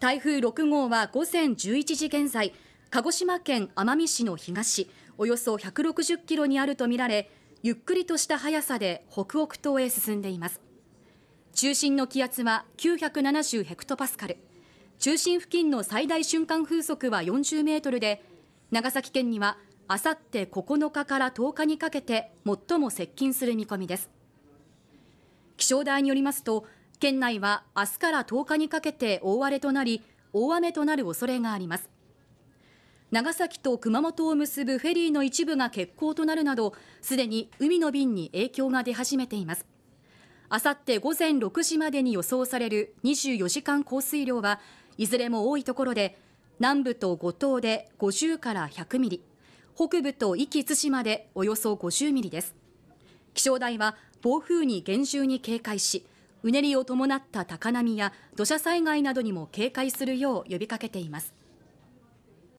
台風6号は午前11時現在、鹿児島県奄美市の東、およそ160キロにあるとみられ、ゆっくりとした速さで北北東へ進んでいます。中心の気圧は970ヘクトパスカル、中心付近の最大瞬間風速は40メートルで、長崎県にはあさって9日から10日にかけて最も接近する見込みです。気象台によりますと、県内は明日から10日にかけて大荒れとなり大雨となる恐れがあります長崎と熊本を結ぶフェリーの一部が欠航となるなどすでに海の便に影響が出始めていますあさって午前6時までに予想される24時間降水量はいずれも多いところで南部と五島で50から100ミリ北部と壱岐対馬でおよそ50ミリです気象台は暴風に厳重に警戒しうねりを伴った高波や土砂災害などにも警戒するよう呼びかけています